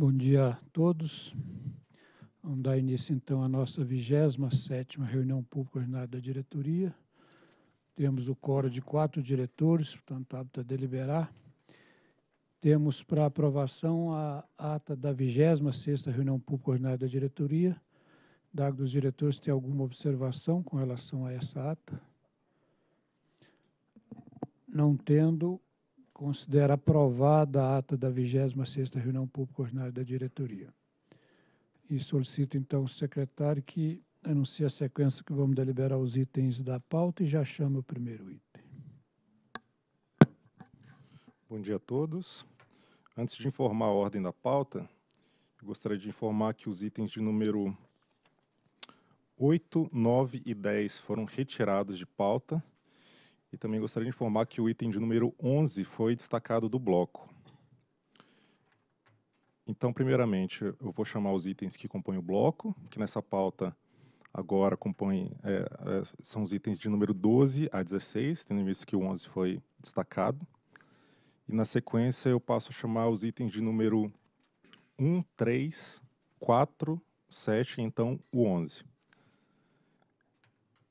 Bom dia a todos. Vamos dar início, então, à nossa 27ª reunião pública ordinária da diretoria. Temos o coro de quatro diretores, portanto, apta a deliberar. Temos para aprovação a ata da 26ª reunião pública ordinária da diretoria. Dago dos diretores tem alguma observação com relação a essa ata? Não tendo, Considera aprovada a ata da 26ª reunião pública ordinária da diretoria. E solicito, então, o secretário que anuncie a sequência que vamos deliberar os itens da pauta e já chama o primeiro item. Bom dia a todos. Antes de informar a ordem da pauta, gostaria de informar que os itens de número 8, 9 e 10 foram retirados de pauta e também gostaria de informar que o item de número 11 foi destacado do bloco. Então, primeiramente, eu vou chamar os itens que compõem o bloco, que nessa pauta agora compõem, é, é são os itens de número 12 a 16, tendo em vista que o 11 foi destacado. E na sequência eu passo a chamar os itens de número 1, 3, 4, 7 então o 11.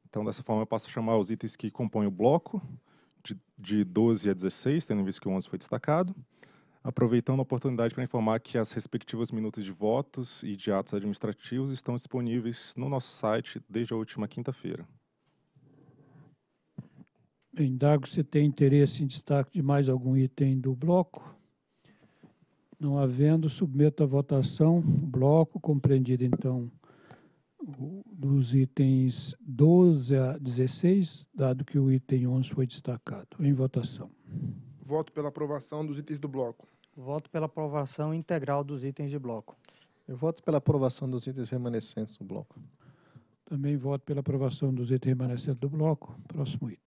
Então, dessa forma, eu passo a chamar os itens que compõem o bloco, de, de 12 a 16, tendo visto que o 11 foi destacado, aproveitando a oportunidade para informar que as respectivas minutas de votos e de atos administrativos estão disponíveis no nosso site desde a última quinta-feira. Bem, Dago, você tem interesse em destaque de mais algum item do bloco? Não havendo, submeto à votação o bloco compreendido, então, dos itens 12 a 16, dado que o item 11 foi destacado. Em votação. Voto pela aprovação dos itens do bloco. Voto pela aprovação integral dos itens de bloco. Eu voto pela aprovação dos itens remanescentes do bloco. Também voto pela aprovação dos itens remanescentes do bloco. Próximo item.